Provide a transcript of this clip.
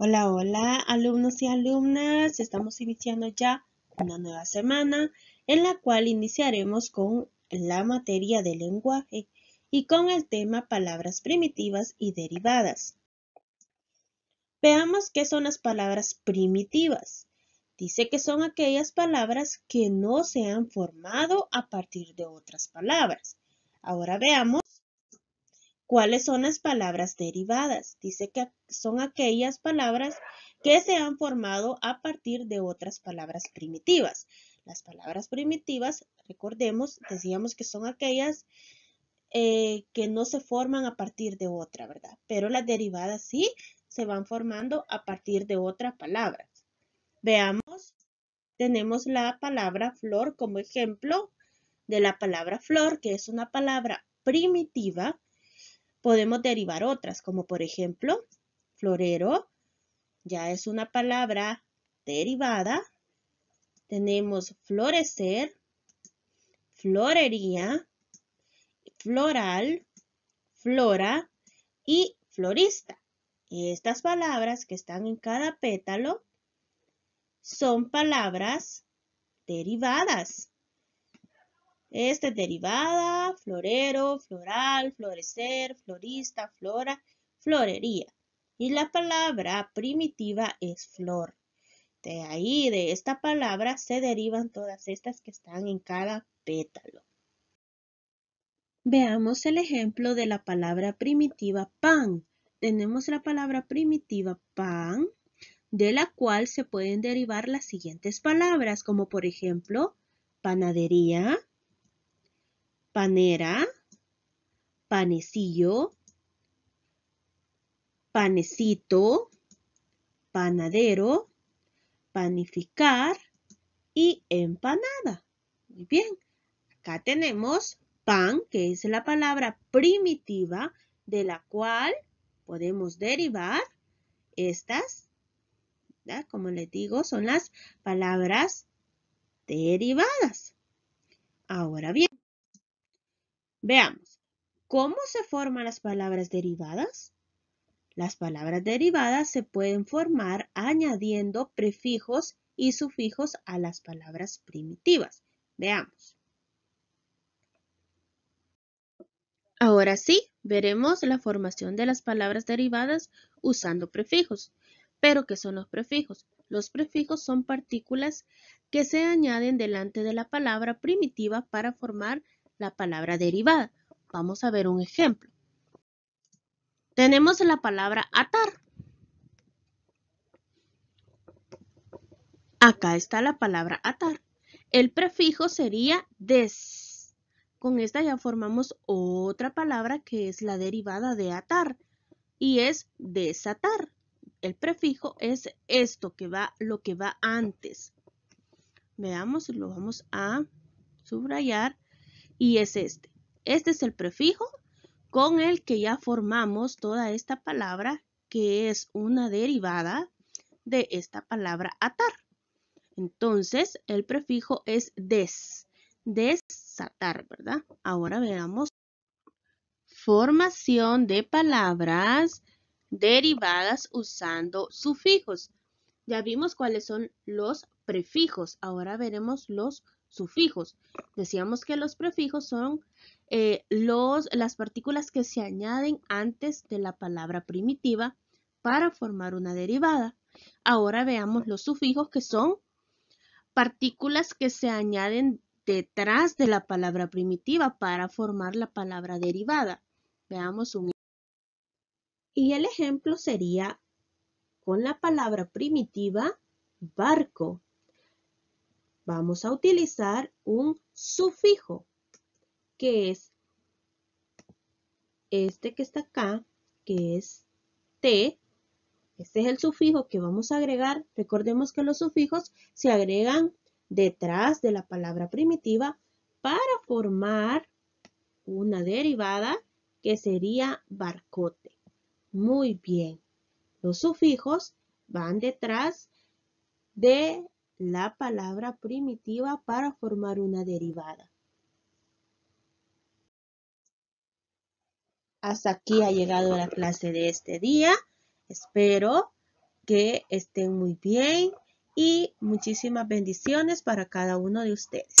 Hola, hola, alumnos y alumnas. Estamos iniciando ya una nueva semana en la cual iniciaremos con la materia de lenguaje y con el tema palabras primitivas y derivadas. Veamos qué son las palabras primitivas. Dice que son aquellas palabras que no se han formado a partir de otras palabras. Ahora veamos ¿Cuáles son las palabras derivadas? Dice que son aquellas palabras que se han formado a partir de otras palabras primitivas. Las palabras primitivas, recordemos, decíamos que son aquellas eh, que no se forman a partir de otra, ¿verdad? Pero las derivadas sí se van formando a partir de otra palabra. Veamos, tenemos la palabra flor como ejemplo de la palabra flor, que es una palabra primitiva Podemos derivar otras, como por ejemplo, florero, ya es una palabra derivada. Tenemos florecer, florería, floral, flora y florista. Estas palabras que están en cada pétalo son palabras derivadas. Esta es derivada, florero, floral, florecer, florista, flora, florería. Y la palabra primitiva es flor. De ahí, de esta palabra, se derivan todas estas que están en cada pétalo. Veamos el ejemplo de la palabra primitiva pan. Tenemos la palabra primitiva pan, de la cual se pueden derivar las siguientes palabras, como por ejemplo, panadería, panera, panecillo, panecito, panadero, panificar y empanada. Muy bien, acá tenemos pan, que es la palabra primitiva de la cual podemos derivar estas, ¿verdad? como les digo, son las palabras derivadas. Ahora bien, Veamos, ¿cómo se forman las palabras derivadas? Las palabras derivadas se pueden formar añadiendo prefijos y sufijos a las palabras primitivas. Veamos. Ahora sí, veremos la formación de las palabras derivadas usando prefijos. ¿Pero qué son los prefijos? Los prefijos son partículas que se añaden delante de la palabra primitiva para formar la palabra derivada. Vamos a ver un ejemplo. Tenemos la palabra atar. Acá está la palabra atar. El prefijo sería des. Con esta ya formamos otra palabra que es la derivada de atar y es desatar. El prefijo es esto que va lo que va antes. Veamos, lo vamos a subrayar y es este. Este es el prefijo con el que ya formamos toda esta palabra que es una derivada de esta palabra atar. Entonces, el prefijo es des, desatar, ¿verdad? Ahora veamos formación de palabras derivadas usando sufijos. Ya vimos cuáles son los prefijos, ahora veremos los sufijos. Decíamos que los prefijos son eh, los, las partículas que se añaden antes de la palabra primitiva para formar una derivada. Ahora veamos los sufijos que son partículas que se añaden detrás de la palabra primitiva para formar la palabra derivada. Veamos un y el ejemplo sería con la palabra primitiva barco vamos a utilizar un sufijo, que es este que está acá, que es T. Este es el sufijo que vamos a agregar. Recordemos que los sufijos se agregan detrás de la palabra primitiva para formar una derivada que sería barcote. Muy bien. Los sufijos van detrás de la palabra primitiva para formar una derivada. Hasta aquí ha llegado la clase de este día. Espero que estén muy bien y muchísimas bendiciones para cada uno de ustedes.